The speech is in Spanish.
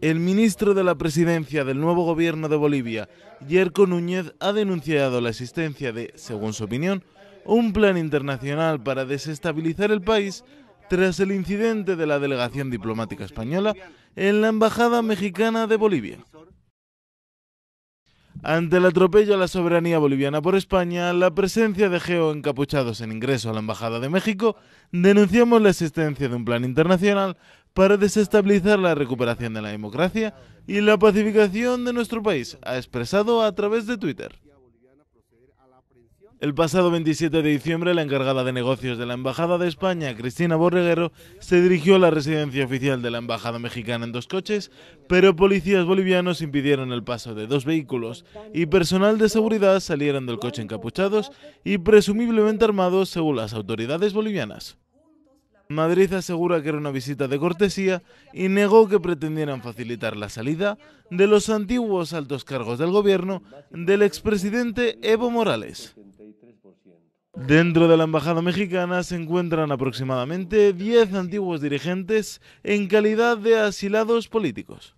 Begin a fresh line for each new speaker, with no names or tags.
El ministro de la presidencia del nuevo gobierno de Bolivia, Yerko Núñez, ha denunciado la existencia de, según su opinión, un plan internacional para desestabilizar el país tras el incidente de la delegación diplomática española en la Embajada Mexicana de Bolivia. Ante el atropello a la soberanía boliviana por España, la presencia de geoencapuchados encapuchados en ingreso a la Embajada de México, denunciamos la existencia de un plan internacional para desestabilizar la recuperación de la democracia y la pacificación de nuestro país, ha expresado a través de Twitter. El pasado 27 de diciembre, la encargada de negocios de la Embajada de España, Cristina Borreguero, se dirigió a la residencia oficial de la Embajada mexicana en dos coches, pero policías bolivianos impidieron el paso de dos vehículos y personal de seguridad salieron del coche encapuchados y presumiblemente armados según las autoridades bolivianas. Madrid asegura que era una visita de cortesía y negó que pretendieran facilitar la salida de los antiguos altos cargos del gobierno del expresidente Evo Morales. Dentro de la embajada mexicana se encuentran aproximadamente 10 antiguos dirigentes en calidad de asilados políticos.